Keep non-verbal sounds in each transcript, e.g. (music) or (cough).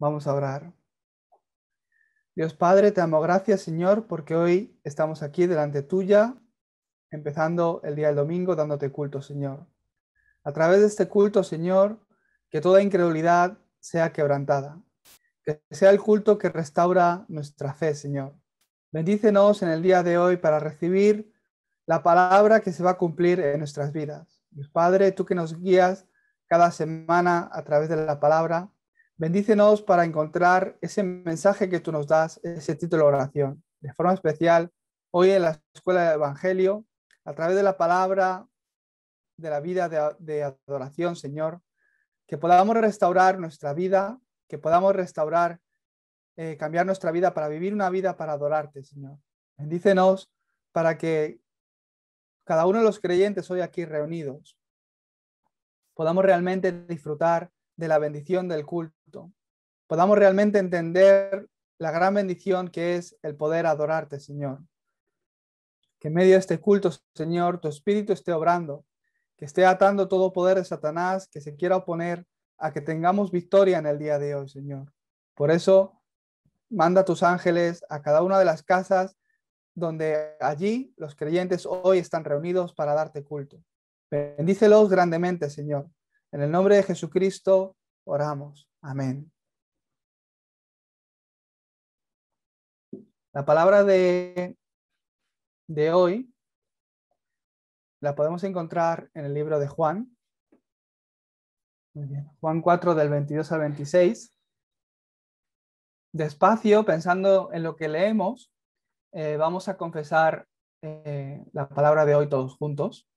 Vamos a orar. Dios Padre, te amo, gracias, Señor, porque hoy estamos aquí delante tuya, empezando el día del domingo, dándote culto, Señor. A través de este culto, Señor, que toda incredulidad sea quebrantada. Que sea el culto que restaura nuestra fe, Señor. Bendícenos en el día de hoy para recibir la palabra que se va a cumplir en nuestras vidas. Dios Padre, tú que nos guías cada semana a través de la palabra, Bendícenos para encontrar ese mensaje que tú nos das, ese título de oración. De forma especial, hoy en la Escuela del Evangelio, a través de la palabra de la vida de, adoración, Señor, que podamos restaurar nuestra vida, que podamos restaurar, eh, cambiar nuestra vida para vivir una vida para adorarte, Señor. Bendícenos para que cada uno de los creyentes hoy aquí reunidos podamos realmente disfrutar de la bendición del culto, podamos realmente entender la gran bendición que es el poder adorarte, Señor. Que en medio de este culto, Señor, tu espíritu esté obrando, que esté atando todo poder de Satanás que se quiera oponer a que tengamos victoria en el día de hoy, Señor. Por eso, manda tus ángeles a cada una de las casas donde allí los creyentes hoy están reunidos para darte culto. Bendícelos grandemente, Señor. En el nombre de Jesucristo oramos. Amén. La palabra de, hoy la podemos encontrar en el libro de Juan. Juan 4 del 22 al 26. Despacio, pensando en lo que leemos, eh, vamos a confesar eh, la palabra de hoy todos juntos.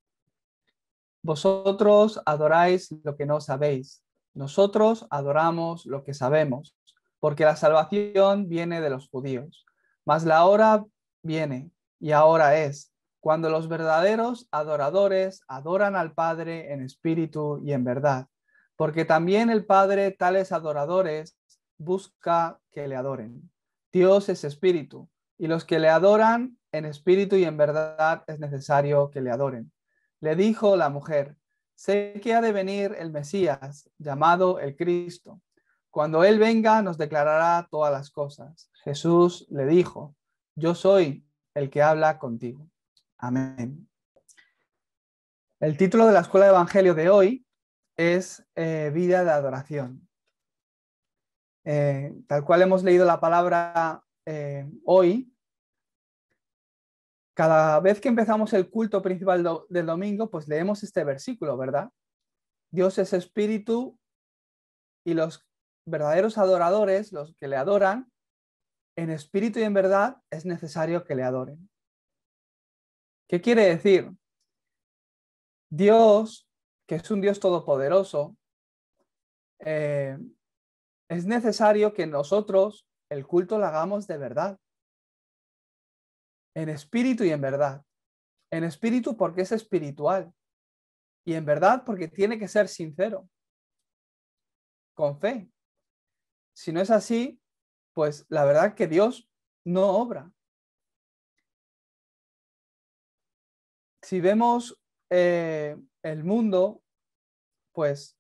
Vosotros adoráis lo que no sabéis, nosotros adoramos lo que sabemos, porque la salvación viene de los judíos. Mas la hora viene, y ahora es, cuando los verdaderos adoradores adoran al Padre en espíritu y en verdad, porque también el Padre tales adoradores busca que le adoren. Dios es espíritu, y los que le adoran en espíritu y en verdad es necesario que le adoren. Le dijo la mujer, sé que ha de venir el Mesías, llamado el Cristo. Cuando Él venga nos declarará todas las cosas. Jesús le dijo, yo soy el que habla contigo. Amén. El título de la Escuela de Evangelio de hoy es eh, Vida de Adoración. Eh, tal cual hemos leído la palabra eh, hoy, cada vez que empezamos el culto principal del domingo, pues leemos este versículo, ¿verdad? Dios es espíritu y los verdaderos adoradores, los que le adoran, en espíritu y en verdad es necesario que le adoren. ¿Qué quiere decir? Dios, que es un Dios todopoderoso, eh, es necesario que nosotros el culto lo hagamos de verdad en espíritu y en verdad. En espíritu porque es espiritual y en verdad porque tiene que ser sincero, con fe. Si no es así, pues la verdad que Dios no obra. Si vemos eh, el mundo, pues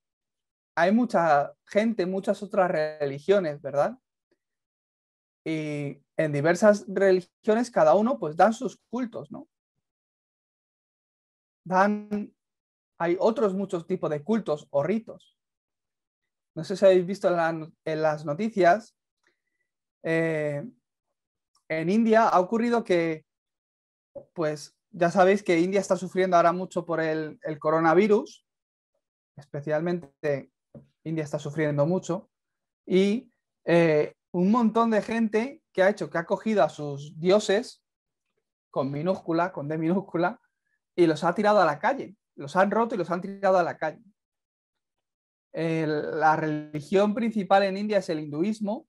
hay mucha gente, muchas otras religiones, ¿verdad? y en diversas religiones cada uno pues dan sus cultos, ¿no? Dan, hay otros muchos tipos de cultos o ritos. No sé si habéis visto en, las noticias, eh, en India ha ocurrido que, pues ya sabéis que India está sufriendo ahora mucho por el, coronavirus, especialmente India está sufriendo mucho, y eh, un montón de gente que ha hecho, que ha cogido a sus dioses, con minúscula, con D minúscula, y los ha tirado a la calle. Los han roto y los han tirado a la calle. la religión principal en India es el hinduismo,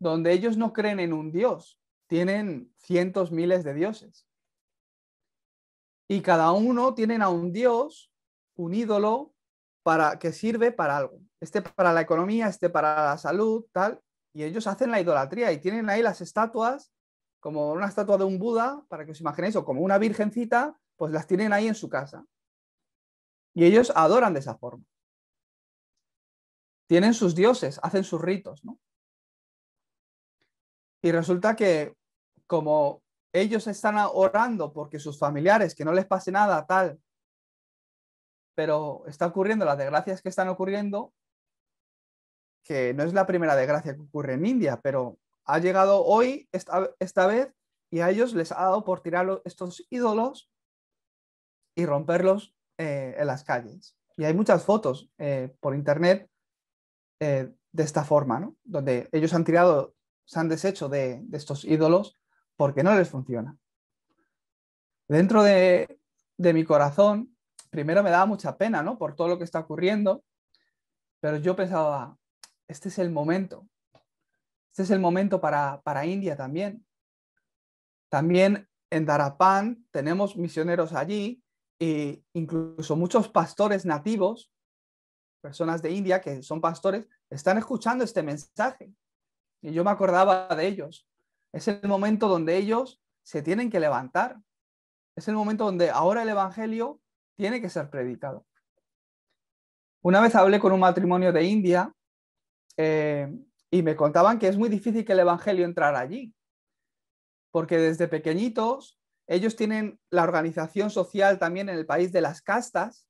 donde ellos no creen en un dios, tienen cientos, miles de dioses. Y cada uno tienen a un dios, un ídolo, para, que sirve para algo. Este para la economía, este para la salud, tal y ellos hacen la idolatría y tienen ahí las estatuas, como una estatua de un Buda, para que os imaginéis, o como una virgencita, pues las tienen ahí en su casa. Y ellos adoran de esa forma. Tienen sus dioses, hacen sus ritos, ¿no? Y resulta que como ellos están orando porque sus familiares, que no les pase nada, tal, pero está ocurriendo las desgracias que están ocurriendo, que no es la primera desgracia que ocurre en India, pero ha llegado hoy, esta, vez, y a ellos les ha dado por tirar estos ídolos y romperlos eh, en las calles. Y hay muchas fotos eh, por internet eh, de esta forma, ¿no? donde ellos han tirado, se han deshecho de, estos ídolos porque no les funciona. Dentro de, de, mi corazón, primero me daba mucha pena ¿no? por todo lo que está ocurriendo, pero yo pensaba, este es el momento. Este es el momento para, India también. También en Darapán tenemos misioneros allí e incluso muchos pastores nativos, personas de India que son pastores, están escuchando este mensaje. Y yo me acordaba de ellos. Es el momento donde ellos se tienen que levantar. Es el momento donde ahora el Evangelio tiene que ser predicado. Una vez hablé con un matrimonio de India eh, y me contaban que es muy difícil que el Evangelio entrara allí, porque desde pequeñitos ellos tienen la organización social también en el país de las castas.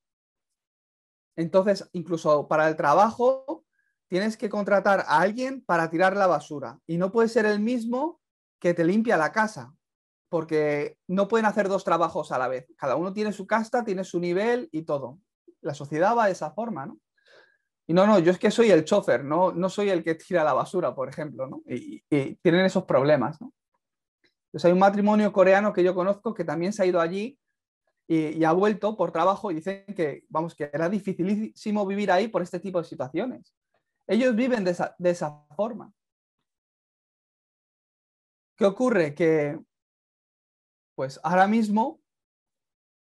Entonces, incluso para el trabajo, tienes que contratar a alguien para tirar la basura. Y no puede ser el mismo que te limpia la casa, porque no pueden hacer dos trabajos a la vez. Cada uno tiene su casta, tiene su nivel y todo. La sociedad va de esa forma, ¿no? Y no, no, yo es que soy el chofer, no, no soy el que tira la basura, por ejemplo, ¿no? Y, tienen esos problemas, ¿no? Entonces pues hay un matrimonio coreano que yo conozco que también se ha ido allí y, ha vuelto por trabajo y dicen que, vamos, que era dificilísimo vivir ahí por este tipo de situaciones. Ellos viven de esa, de esa forma. ¿Qué ocurre? Que, pues ahora mismo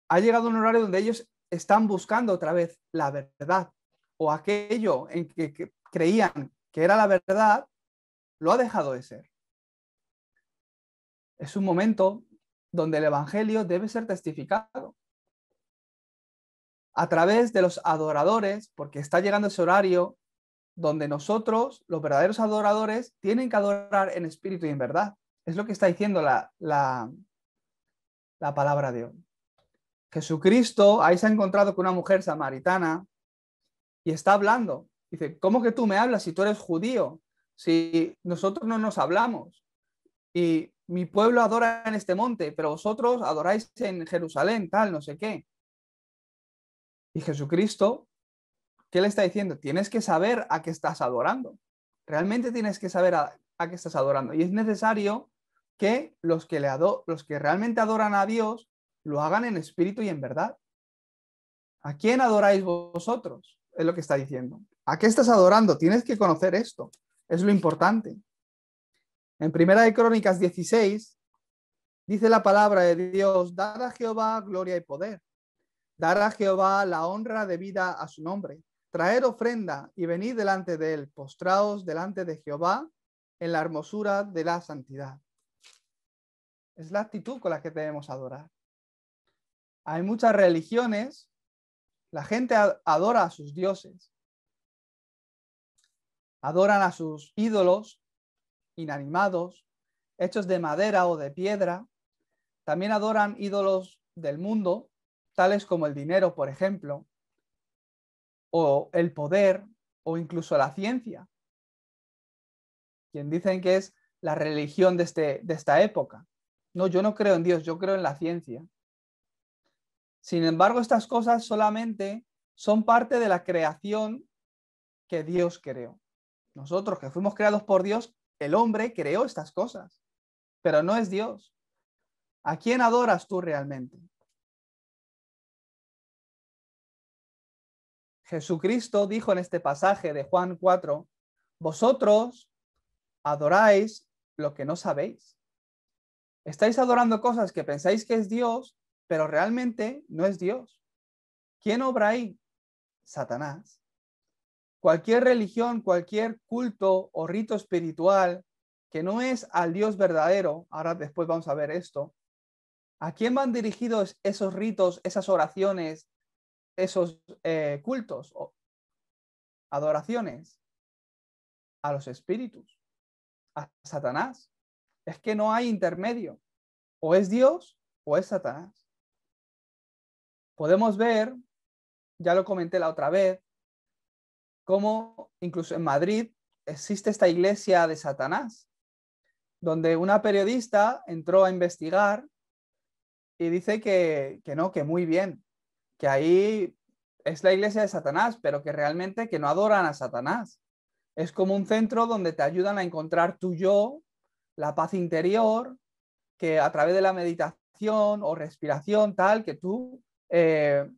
ha llegado un horario donde ellos están buscando otra vez la verdad, o aquello en que, creían que era la verdad, lo ha dejado de ser. Es un momento donde el Evangelio debe ser testificado a través de los adoradores, porque está llegando ese horario donde nosotros, los verdaderos adoradores, tienen que adorar en espíritu y en verdad. Es lo que está diciendo la, la, la palabra de hoy. Jesucristo ahí se ha encontrado con una mujer samaritana y está hablando. Dice, ¿cómo que tú me hablas si tú eres judío? Si nosotros no nos hablamos. Y mi pueblo adora en este monte, pero vosotros adoráis en Jerusalén, tal, no sé qué. Y Jesucristo, ¿qué le está diciendo? Tienes que saber a qué estás adorando. Realmente tienes que saber a, qué estás adorando. Y es necesario que los que, los que realmente adoran a Dios lo hagan en espíritu y en verdad. ¿A quién adoráis vosotros? es lo que está diciendo. ¿A qué estás adorando? Tienes que conocer esto. Es lo importante. En Primera de Crónicas 16 dice la palabra de Dios, dar a Jehová gloria y poder. Dar a Jehová la honra debida a su nombre. Traer ofrenda y venir delante de él, postraos delante de Jehová en la hermosura de la santidad. Es la actitud con la que debemos adorar. Hay muchas religiones la gente adora a sus dioses, adoran a sus ídolos inanimados, hechos de madera o de piedra. También adoran ídolos del mundo, tales como el dinero, por ejemplo, o el poder, o incluso la ciencia, quien dicen que es la religión de, este, de esta época. No, yo no creo en Dios, yo creo en la ciencia. Sin embargo, estas cosas solamente son parte de la creación que Dios creó. Nosotros que fuimos creados por Dios, el hombre creó estas cosas, pero no es Dios. ¿A quién adoras tú realmente? Jesucristo dijo en este pasaje de Juan 4, vosotros adoráis lo que no sabéis. Estáis adorando cosas que pensáis que es Dios, pero realmente no es Dios. ¿Quién obra ahí? Satanás. Cualquier religión, cualquier culto o rito espiritual que no es al Dios verdadero, ahora después vamos a ver esto, ¿a quién van dirigidos esos ritos, esas oraciones, esos eh, cultos o adoraciones? A los espíritus, a Satanás. Es que no hay intermedio. O es Dios o es Satanás podemos ver, ya lo comenté la otra vez, cómo incluso en Madrid existe esta iglesia de Satanás, donde una periodista entró a investigar y dice que, no, que muy bien, que ahí es la iglesia de Satanás, pero que realmente que no adoran a Satanás. Es como un centro donde te ayudan a encontrar tu yo, la paz interior, que a través de la meditación o respiración tal, que tú eh,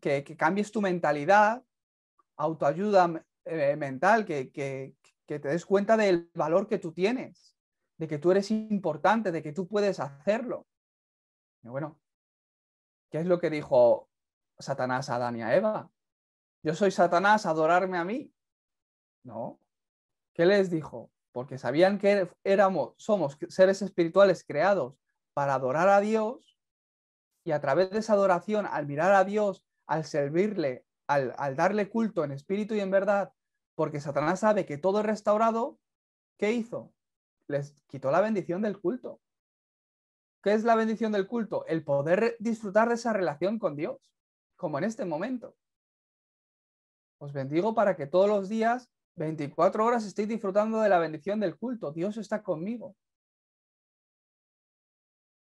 que, cambies tu mentalidad, autoayuda eh, mental, que, te des cuenta del valor que tú tienes, de que tú eres importante, de que tú puedes hacerlo. bueno, ¿qué es lo que dijo Satanás a Adán y a Eva? Yo soy Satanás, adorarme a mí. No. ¿Qué les dijo? Porque sabían que éramos, somos seres espirituales creados para adorar a Dios, y a través de esa adoración, al mirar a Dios, al servirle, al, darle culto en espíritu y en verdad, porque Satanás sabe que todo es restaurado, ¿qué hizo? Les quitó la bendición del culto. ¿Qué es la bendición del culto? El poder disfrutar de esa relación con Dios, como en este momento. Os bendigo para que todos los días, 24 horas, estéis disfrutando de la bendición del culto. Dios está conmigo.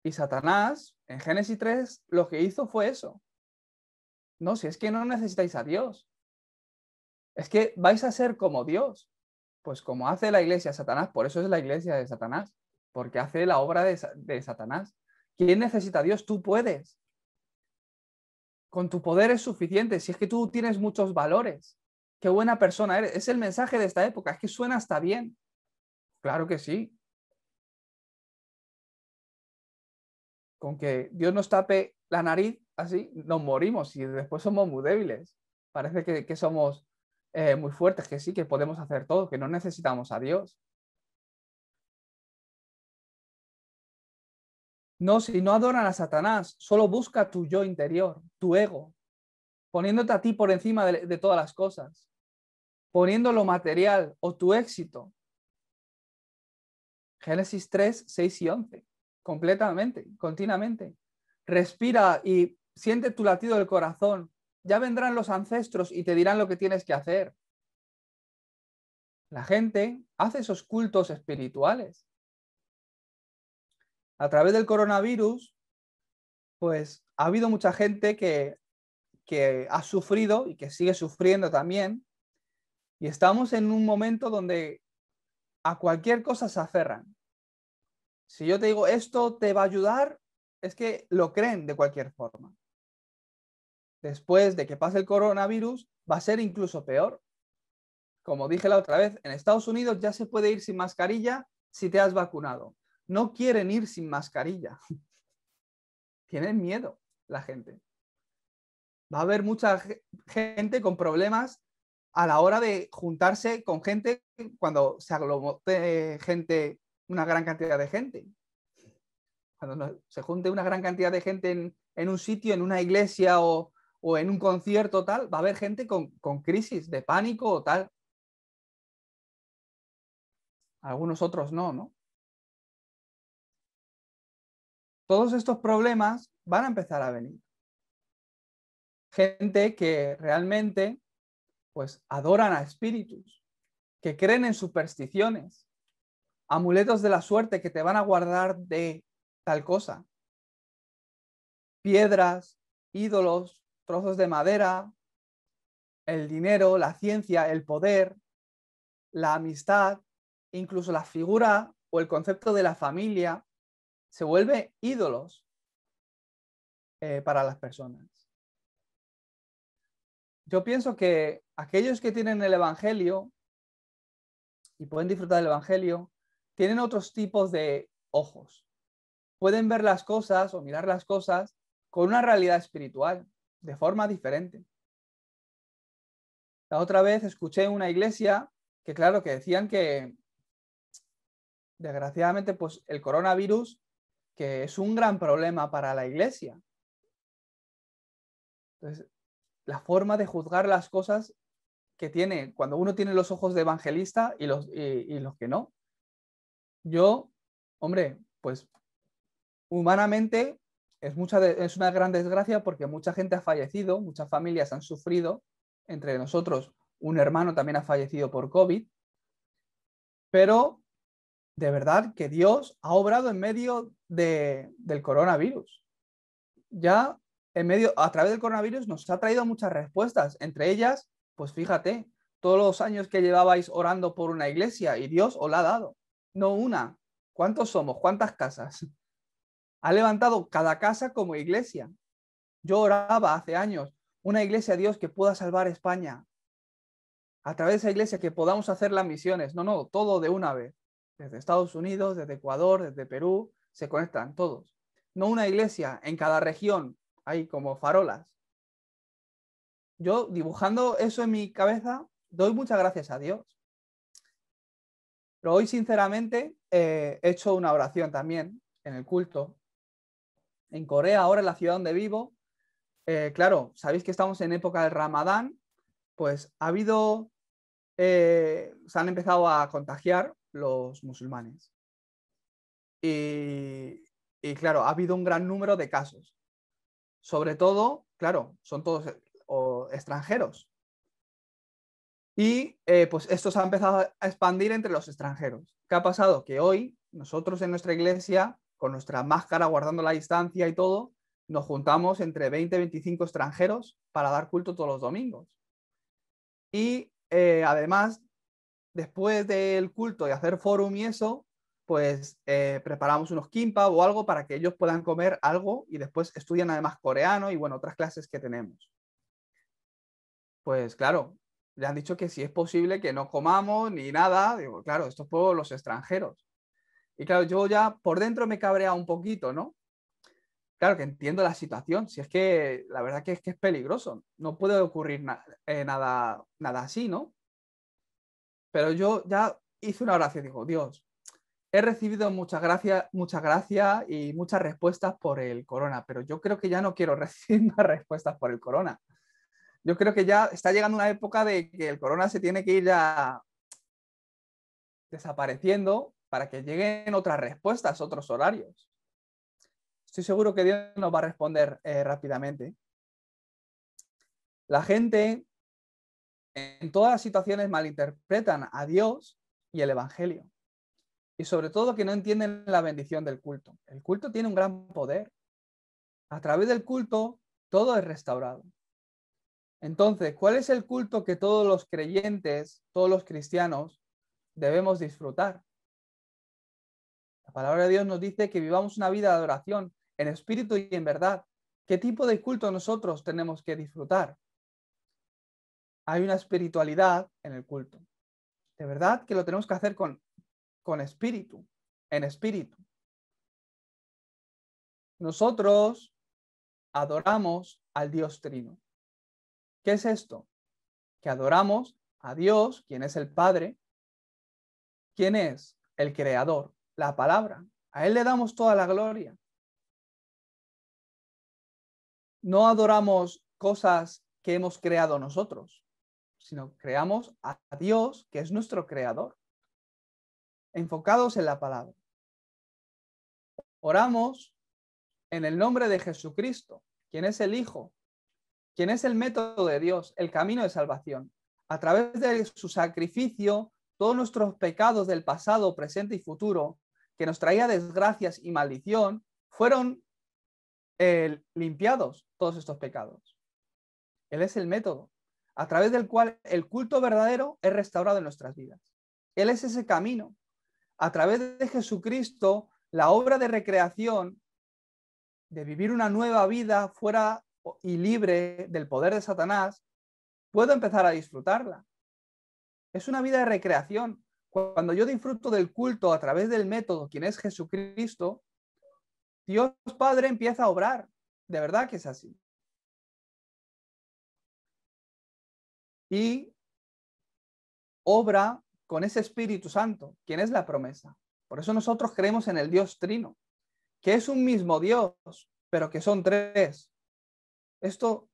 Y Satanás, en Génesis 3, lo que hizo fue eso. No, si es que no necesitáis a Dios. Es que vais a ser como Dios. Pues como hace la iglesia de Satanás, por eso es la iglesia de Satanás, porque hace la obra de, Satanás. ¿Quién necesita a Dios? Tú puedes. Con tu poder es suficiente, si es que tú tienes muchos valores. Qué buena persona eres. Es el mensaje de esta época, es que suena hasta bien. Claro que sí. con que Dios nos tape la nariz, así nos morimos y después somos muy débiles. Parece que, somos eh, muy fuertes, que sí, que podemos hacer todo, que no necesitamos a Dios. No, si no adoran a Satanás, solo busca tu yo interior, tu ego, poniéndote a ti por encima de, todas las cosas, poniendo lo material o tu éxito. Génesis 3, 6 y 11 completamente, continuamente. Respira y siente tu latido del corazón. Ya vendrán los ancestros y te dirán lo que tienes que hacer. La gente hace esos cultos espirituales. A través del coronavirus, pues ha habido mucha gente que, que ha sufrido y que sigue sufriendo también. Y estamos en un momento donde a cualquier cosa se aferran si yo te digo esto te va a ayudar, es que lo creen de cualquier forma. Después de que pase el coronavirus, va a ser incluso peor. Como dije la otra vez, en Estados Unidos ya se puede ir sin mascarilla si te has vacunado. No quieren ir sin mascarilla. (laughs) Tienen miedo la gente. Va a haber mucha gente con problemas a la hora de juntarse con gente cuando se aglomote gente una gran cantidad de gente. Cuando se junte una gran cantidad de gente en, un sitio, en una iglesia o, en un concierto tal, va a haber gente con, con crisis de pánico o tal. Algunos otros no, ¿no? Todos estos problemas van a empezar a venir. Gente que realmente pues adoran a espíritus, que creen en supersticiones, amuletos de la suerte que te van a guardar de tal cosa, piedras, ídolos, trozos de madera, el dinero, la ciencia, el poder, la amistad, incluso la figura o el concepto de la familia, se vuelven ídolos eh, para las personas. Yo pienso que aquellos que tienen el Evangelio y pueden disfrutar del Evangelio, tienen otros tipos de ojos. Pueden ver las cosas o mirar las cosas con una realidad espiritual, de forma diferente. La otra vez escuché en una iglesia que, claro, que decían que, desgraciadamente, pues el coronavirus, que es un gran problema para la iglesia. Entonces, la forma de juzgar las cosas que tiene cuando uno tiene los ojos de evangelista y los, y los que no yo, hombre, pues humanamente es, mucha es una gran desgracia porque mucha gente ha fallecido, muchas familias han sufrido, entre nosotros un hermano también ha fallecido por COVID, pero de verdad que Dios ha obrado en medio del coronavirus. Ya en medio, a través del coronavirus nos ha traído muchas respuestas, entre ellas, pues fíjate, todos los años que llevabais orando por una iglesia y Dios os la ha dado no una. ¿Cuántos somos? ¿Cuántas casas? (laughs) Ha levantado cada casa como iglesia. Yo oraba hace años, una iglesia, a Dios, que pueda salvar España. A través de esa iglesia que podamos hacer las misiones. No, no, todo de una vez. Desde Estados Unidos, desde Ecuador, desde Perú, se conectan todos. No una iglesia en cada región, hay como farolas. Yo dibujando eso en mi cabeza, doy muchas gracias a Dios. Pero hoy, sinceramente, eh, he hecho una oración también en el culto. En Corea, ahora en la ciudad donde vivo, eh, claro, sabéis que estamos en época del Ramadán, pues ha habido, eh, se han empezado a contagiar los musulmanes. Y, claro, ha habido un gran número de casos. Sobre todo, claro, son todos extranjeros. Y eh, pues esto se ha empezado a expandir entre los extranjeros. ¿Qué ha pasado? Que hoy nosotros en nuestra iglesia, con nuestra máscara guardando la distancia y todo, nos juntamos entre 20 y 25 extranjeros para dar culto todos los domingos. Y eh, además, después del culto y hacer forum y eso, pues eh, preparamos unos kimpa o algo para que ellos puedan comer algo y después estudian además coreano y bueno, otras clases que tenemos. Pues claro, le han dicho que si es posible que no comamos ni nada. Digo, claro, esto es por los extranjeros. Y claro, yo ya por dentro me cabrea un poquito, ¿no? Claro que entiendo la situación, si es que la verdad que es que es peligroso, no puede ocurrir eh, nada, nada así, ¿no? Pero yo ya hice una oración, digo, Dios, he recibido muchas gracias, muchas gracias y muchas respuestas por el corona, pero yo creo que ya no quiero (laughs) recibir más respuestas por el corona yo creo que ya está llegando una época de que el corona se tiene que ir ya desapareciendo para que lleguen otras respuestas, otros horarios. Estoy seguro que Dios nos va a responder eh, rápidamente. La gente en todas las situaciones malinterpretan a Dios y el Evangelio. Y sobre todo que no entienden la bendición del culto. El culto tiene un gran poder. A través del culto todo es restaurado. Entonces, ¿cuál es el culto que todos los creyentes, todos los cristianos debemos disfrutar? La palabra de Dios nos dice que vivamos una vida de adoración en espíritu y en verdad. ¿Qué tipo de culto nosotros tenemos que disfrutar? Hay una espiritualidad en el culto. De verdad que lo tenemos que hacer con, con espíritu, en espíritu. Nosotros adoramos al Dios Trino. ¿Qué es esto? Que adoramos a Dios, quien es el Padre, quien es el Creador, la palabra. A Él le damos toda la gloria. No adoramos cosas que hemos creado nosotros, sino creamos a Dios, que es nuestro Creador, enfocados en la palabra. Oramos en el nombre de Jesucristo, quien es el Hijo, quien es el método de Dios, el camino de salvación. A través de su sacrificio, todos nuestros pecados del pasado, presente y futuro, que nos traía desgracias y maldición, fueron eh, limpiados todos estos pecados. Él es el método a través del cual el culto verdadero es restaurado en nuestras vidas. Él es ese camino. A través de Jesucristo, la obra de recreación, de vivir una nueva vida fuera y libre del poder de Satanás, puedo empezar a disfrutarla. Es una vida de recreación. Cuando yo disfruto del culto a través del método, quien es Jesucristo, Dios Padre empieza a obrar. De verdad que es así. Y obra con ese Espíritu Santo, quien es la promesa. Por eso nosotros creemos en el Dios Trino, que es un mismo Dios, pero que son tres. Esto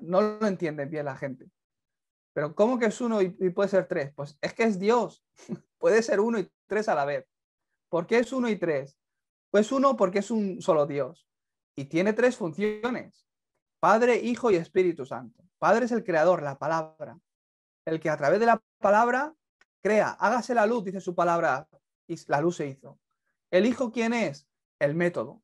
no lo entienden bien la gente. Pero ¿cómo que es uno y puede ser tres? Pues es que es Dios. (laughs) puede ser uno y tres a la vez. ¿Por qué es uno y tres? Pues uno porque es un solo Dios y tiene tres funciones. Padre, Hijo y Espíritu Santo. Padre es el creador, la palabra. El que a través de la palabra crea, hágase la luz, dice su palabra, y la luz se hizo. ¿El Hijo quién es? El método.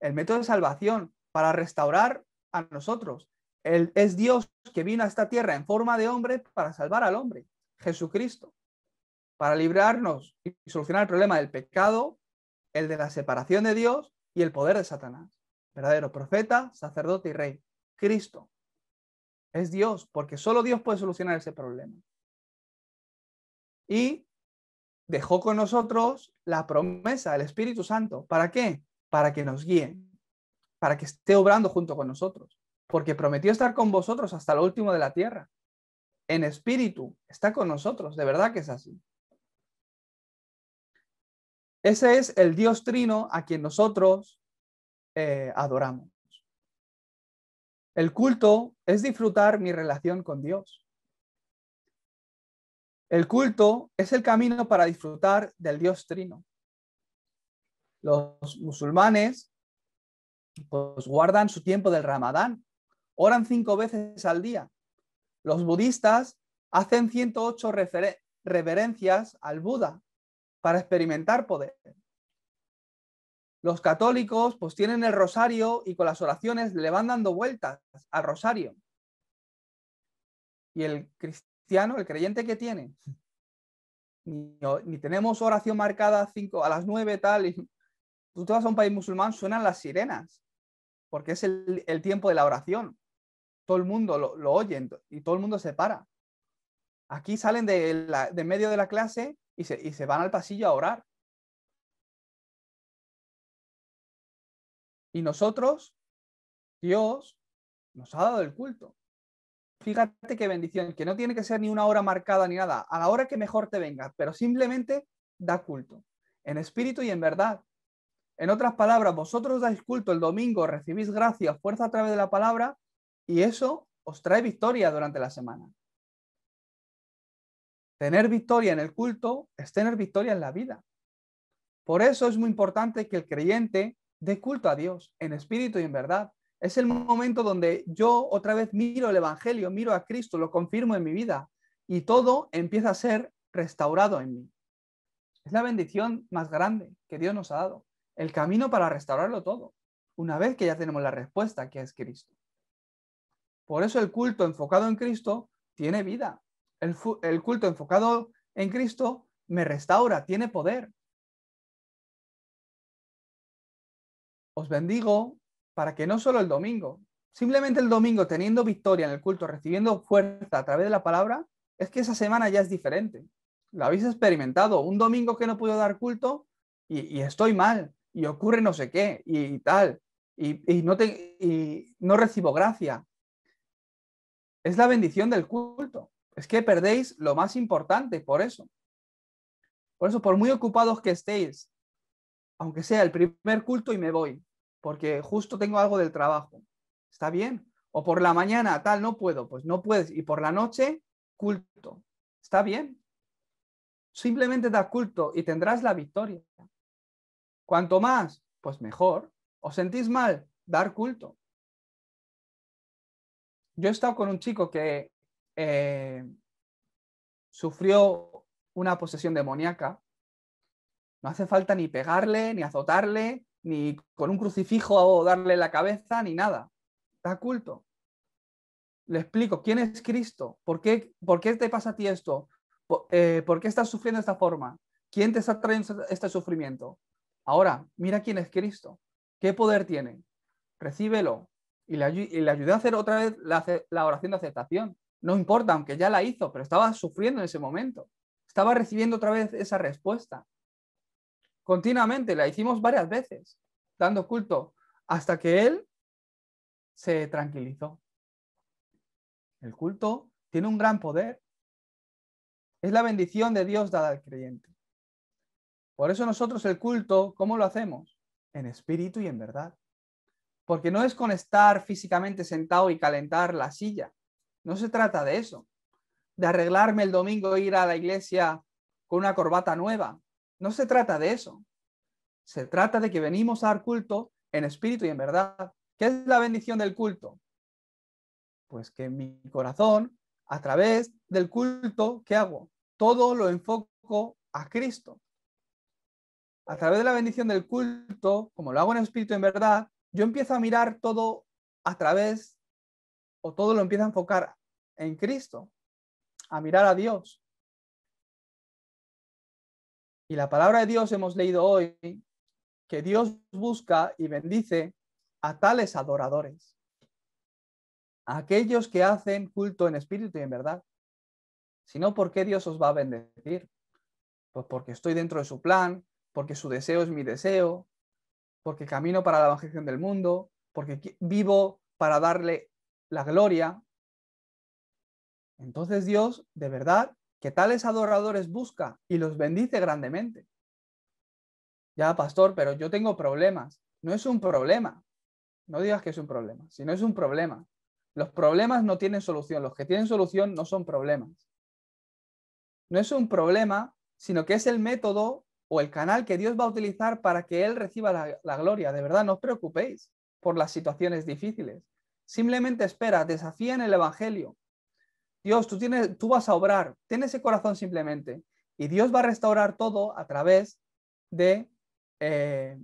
El método de salvación para restaurar a nosotros. Él es Dios que vino a esta tierra en forma de hombre para salvar al hombre, Jesucristo, para librarnos y solucionar el problema del pecado, el de la separación de Dios y el poder de Satanás. Verdadero profeta, sacerdote y rey, Cristo. Es Dios, porque solo Dios puede solucionar ese problema. Y dejó con nosotros la promesa del Espíritu Santo. ¿Para qué? Para que nos guíe, para que esté obrando junto con nosotros, porque prometió estar con vosotros hasta lo último de la tierra. En espíritu, está con nosotros, de verdad que es así. Ese es el Dios Trino a quien nosotros eh, adoramos. El culto es disfrutar mi relación con Dios. El culto es el camino para disfrutar del Dios Trino. Los musulmanes pues guardan su tiempo del ramadán, oran cinco veces al día. Los budistas hacen 108 reverencias al Buda para experimentar poder. Los católicos pues tienen el rosario y con las oraciones le van dando vueltas al rosario. Y el cristiano, el creyente que tiene, ni, tenemos oración marcada a, a las nueve tal, y tú te vas a un país musulmán, suenan las sirenas porque es el, tiempo de la oración. Todo el mundo lo, oye y todo el mundo se para. Aquí salen de, medio de la clase y se, y se van al pasillo a orar. Y nosotros, Dios, nos ha dado el culto. Fíjate qué bendición, que no tiene que ser ni una hora marcada ni nada, a la hora que mejor te venga, pero simplemente da culto, en espíritu y en verdad. En otras palabras, vosotros dais culto el domingo, recibís gracia, fuerza a través de la palabra y eso os trae victoria durante la semana. Tener victoria en el culto es tener victoria en la vida. Por eso es muy importante que el creyente dé culto a Dios en espíritu y en verdad. Es el momento donde yo otra vez miro el Evangelio, miro a Cristo, lo confirmo en mi vida y todo empieza a ser restaurado en mí. Es la bendición más grande que Dios nos ha dado el camino para restaurarlo todo, una vez que ya tenemos la respuesta, que es Cristo. Por eso el culto enfocado en Cristo tiene vida. El, culto enfocado en Cristo me restaura, tiene poder. Os bendigo para que no solo el domingo, simplemente el domingo teniendo victoria en el culto, recibiendo fuerza a través de la palabra, es que esa semana ya es diferente. Lo habéis experimentado. Un domingo que no puedo dar culto y estoy mal y ocurre no sé qué y, tal, y no recibo gracia. Es la bendición del culto. Es que perdéis lo más importante por eso. Por eso, por muy ocupados que estéis, aunque sea el primer culto y me voy, porque justo tengo algo del trabajo, está bien. O por la mañana, tal, no puedo, pues no puedes. Y por la noche, culto, está bien. Simplemente da culto y tendrás la victoria. Cuanto más, pues mejor. ¿Os sentís mal? Dar culto. Yo he estado con un chico que eh, sufrió una posesión demoníaca. No hace falta ni pegarle, ni azotarle, ni con un crucifijo darle la cabeza, ni nada. Da culto. Le explico, ¿quién es Cristo? ¿Por qué, por te pasa a ti esto? ¿Por, eh, ¿Por qué estás sufriendo de esta forma? ¿Quién te está trayendo este sufrimiento? Ahora, mira quién es Cristo. ¿Qué poder tiene? Recíbelo. Y le, y ayudé a hacer otra vez la, la oración de aceptación. No importa, aunque ya la hizo, pero estaba sufriendo en ese momento. Estaba recibiendo otra vez esa respuesta. Continuamente, la hicimos varias veces, dando culto, hasta que él se tranquilizó. El culto tiene un gran poder. Es la bendición de Dios dada al creyente. Por eso nosotros el culto, ¿cómo lo hacemos? En espíritu y en verdad. Porque no es con estar físicamente sentado y calentar la silla. No se trata de eso. De arreglarme el domingo e ir a la iglesia con una corbata nueva. No se trata de eso. Se trata de que venimos a dar culto en espíritu y en verdad. ¿Qué es la bendición del culto? Pues que mi corazón, a través del culto, ¿qué hago? Todo lo enfoco a Cristo a través de la bendición del culto, como lo hago en espíritu en verdad, yo empiezo a mirar todo a través, o todo lo empiezo a enfocar en Cristo, a mirar a Dios. Y la palabra de Dios hemos leído hoy, que Dios busca y bendice a tales adoradores, a aquellos que hacen culto en espíritu y en verdad. Si no, ¿por qué Dios os va a bendecir? Pues porque estoy dentro de su plan, porque su deseo es mi deseo, porque camino para la evangelización del mundo, porque vivo para darle la gloria. Entonces Dios, de verdad, que tales adoradores busca y los bendice grandemente. Ya, pastor, pero yo tengo problemas. No es un problema. No digas que es un problema, si no es un problema. Los problemas no tienen solución. Los que tienen solución no son problemas. No es un problema, sino que es el método o el canal que Dios va a utilizar para que Él reciba la, gloria. De verdad, no os preocupéis por las situaciones difíciles. Simplemente espera, desafía en el Evangelio. Dios, tú, tienes, tú vas a obrar, ten ese corazón simplemente. Y Dios va a restaurar todo a través de eh,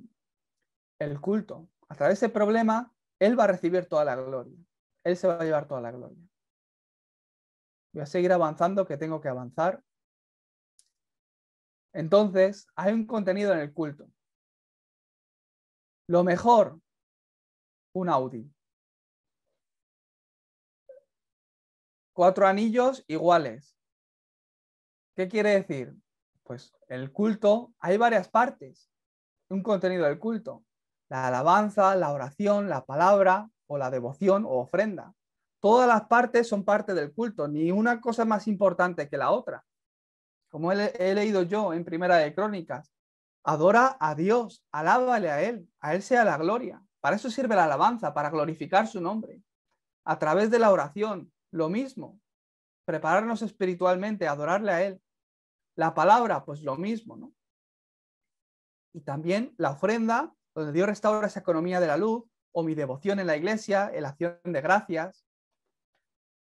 el culto. A través de ese problema, Él va a recibir toda la gloria. Él se va a llevar toda la gloria. Voy a seguir avanzando, que tengo que avanzar. Entonces, hay un contenido en el culto. Lo mejor, un Audi. Cuatro anillos iguales. ¿Qué quiere decir? Pues el culto, hay varias partes. Un contenido del culto. La alabanza, la oración, la palabra o la devoción o ofrenda. Todas las partes son parte del culto. Ni una cosa más importante que la otra como he, leído yo en Primera de Crónicas, adora a Dios, alábale a Él, a Él sea la gloria. Para eso sirve la alabanza, para glorificar su nombre. A través de la oración, lo mismo. Prepararnos espiritualmente, adorarle a Él. La palabra, pues lo mismo, ¿no? Y también la ofrenda, donde Dios restaura esa economía de la luz, o mi devoción en la iglesia, el acción de gracias.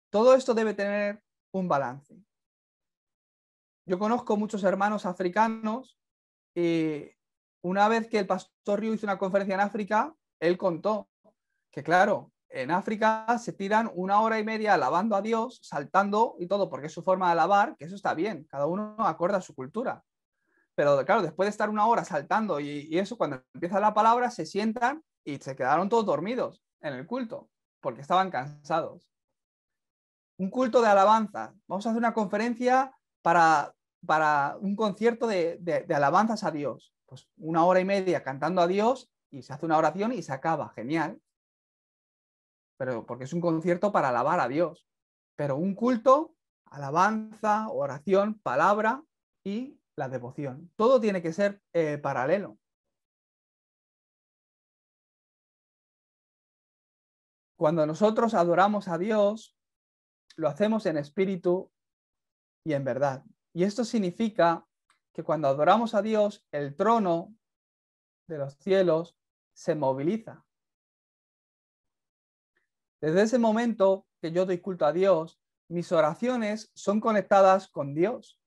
Todo esto debe tener un balance. Yo conozco muchos hermanos africanos y una vez que el pastor Río hizo una conferencia en África, él contó que, claro, en África se tiran una hora y media alabando a Dios, saltando y todo, porque es su forma de alabar, que eso está bien, cada uno acorda su cultura. Pero claro, después de estar una hora saltando y, y eso, cuando empieza la palabra, se sientan y se quedaron todos dormidos en el culto, porque estaban cansados. Un culto de alabanza. Vamos a hacer una conferencia para, para un concierto de, alabanzas a Dios. Pues una hora y media cantando a Dios y se hace una oración y se acaba. Genial. Pero porque es un concierto para alabar a Dios. Pero un culto, alabanza, oración, palabra y la devoción. Todo tiene que ser eh, paralelo. Cuando nosotros adoramos a Dios, lo hacemos en espíritu y en verdad. Y esto significa que cuando adoramos a Dios, el trono de los cielos se moviliza. Desde ese momento que yo doy culto a Dios, mis oraciones son conectadas con Dios.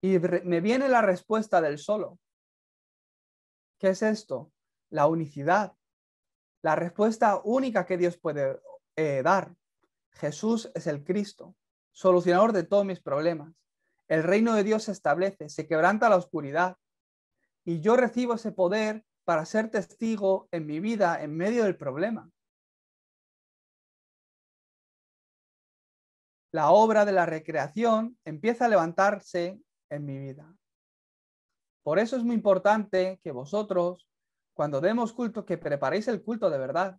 Y me viene la respuesta del solo. ¿Qué es esto? La unicidad, la respuesta única que Dios puede eh, dar. Jesús es el Cristo solucionador de todos mis problemas. El reino de Dios se establece, se quebranta la oscuridad y yo recibo ese poder para ser testigo en mi vida en medio del problema. La obra de la recreación empieza a levantarse en mi vida. Por eso es muy importante que vosotros, cuando demos culto, que preparéis el culto de verdad.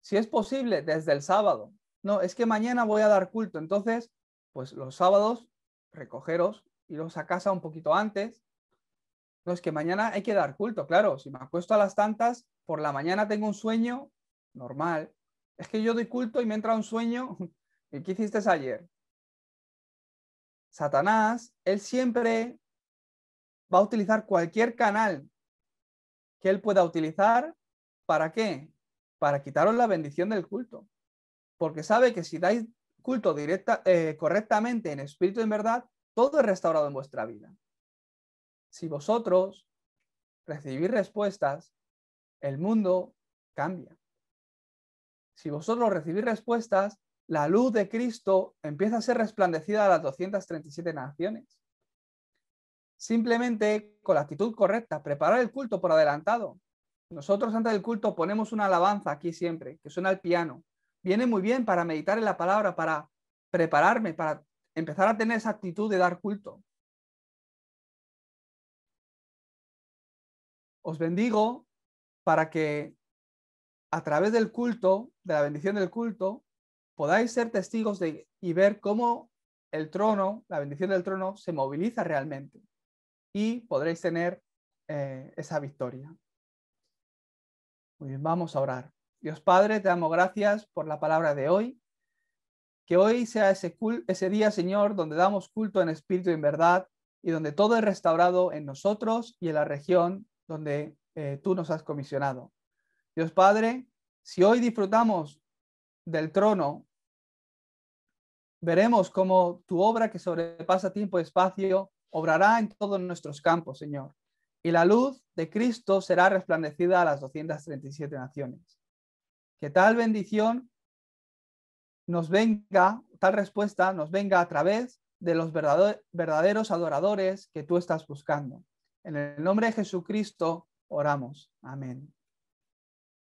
Si es posible, desde el sábado, no, es que mañana voy a dar culto. Entonces, pues los sábados, recogeros, iros a casa un poquito antes. No, es que mañana hay que dar culto, claro. Si me acuesto a las tantas, por la mañana tengo un sueño normal. Es que yo doy culto y me entra un sueño. (laughs) ¿Y qué hiciste ayer? Satanás, él siempre va a utilizar cualquier canal que él pueda utilizar. ¿Para qué? Para quitaros la bendición del culto porque sabe que si dais culto directa, eh, correctamente en espíritu y en verdad, todo es restaurado en vuestra vida. Si vosotros recibís respuestas, el mundo cambia. Si vosotros recibís respuestas, la luz de Cristo empieza a ser resplandecida a las 237 naciones. Simplemente con la actitud correcta, preparar el culto por adelantado. Nosotros antes del culto ponemos una alabanza aquí siempre, que suena el piano, viene muy bien para meditar en la palabra, para prepararme, para empezar a tener esa actitud de dar culto. Os bendigo para que a través del culto, de la bendición del culto, podáis ser testigos y ver cómo el trono, la bendición del trono, se moviliza realmente y podréis tener eh, esa victoria. Muy bien, vamos a orar. Dios Padre, te damos gracias por la palabra de hoy. Que hoy sea ese, ese día, Señor, donde damos culto en espíritu y en verdad y donde todo es restaurado en nosotros y en la región donde eh, tú nos has comisionado. Dios Padre, si hoy disfrutamos del trono, veremos cómo tu obra que sobrepasa tiempo y espacio obrará en todos nuestros campos, Señor, y la luz de Cristo será resplandecida a las 237 naciones que tal bendición nos venga, tal respuesta nos venga a través de los verdaderos adoradores que tú estás buscando. En el nombre de Jesucristo oramos. Amén.